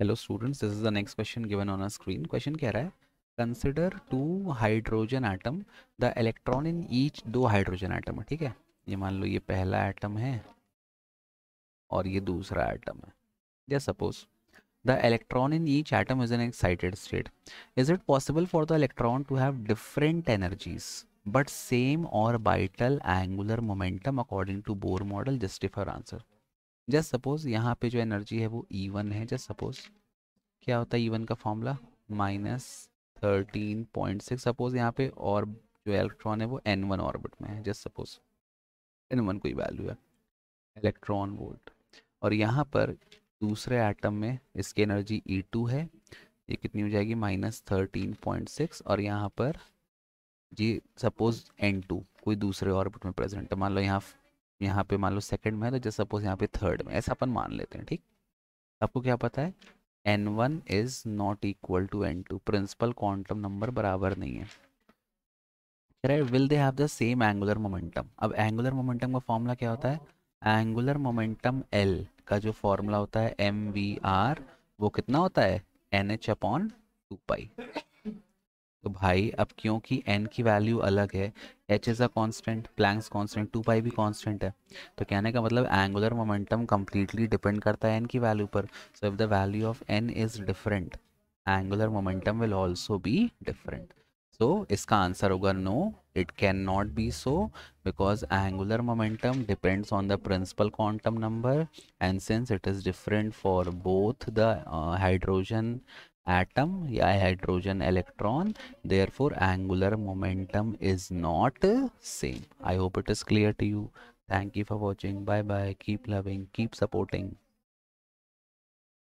hello students this is the next question given on a screen question कह रहा है consider two hydrogen atom the electron in each दो hydrogen atom ठीक है ये मान लो ये पहला आइटम है और ये दूसरा आइटम है या suppose the electron in each atom is an excited state is it possible for the electron to have different energies but same orbital angular momentum according to Bohr model justify answer just suppose यहाँ पे जो energy है वो E e one है just suppose क्या होता है E e one का formula minus thirteen point six suppose यहाँ पे और जो इलेक्ट्रॉन है वो एन वन ऑर्बिट में है जस्ट सपोज एन वन कोई वैल्यू है इलेक्ट्रॉन वोल्ट और यहाँ पर दूसरे एटम में इसकी एनर्जी ई टू है ये कितनी हो जाएगी माइनस थर्टीन पॉइंट सिक्स और यहाँ पर जी सपोज एन टू कोई दूसरे ऑर्बिट में प्रेजेंट है मान लो यहाँ यहाँ पे मान लो सेकंड में है तो जैसे सपोज यहाँ पे थर्ड में ऐसा अपन मान लेते हैं ठीक आपको क्या पता है N one is not equal to N two principal quantum number बराबर नहीं है will they have the same angular momentum अब एंगुलर मोमेंटम का फॉर्मूला क्या होता है एंगुलर मोमेंटम एल का जो फॉर्मूला होता है एम वी आर वो कितना होता है N H upon two pi भाई अब क्योंकि एन की वैल्यू अलग है H is a constant Planck's constant two pi भी कॉन्स्टेंट है तो कहने का मतलब एंगुलर मोमेंटम कम्प्लीटली डिपेंड करता है एन की वैल्यू पर so if the value of N is different angular momentum will also be different so इसका आंसर होगा no it can not be so because angular momentum depends on the principal quantum number and since it is different for both the hydrogen atom i hydrogen electron therefore angular momentum is not same i hope it is clear to you thank you for watching bye bye keep loving keep supporting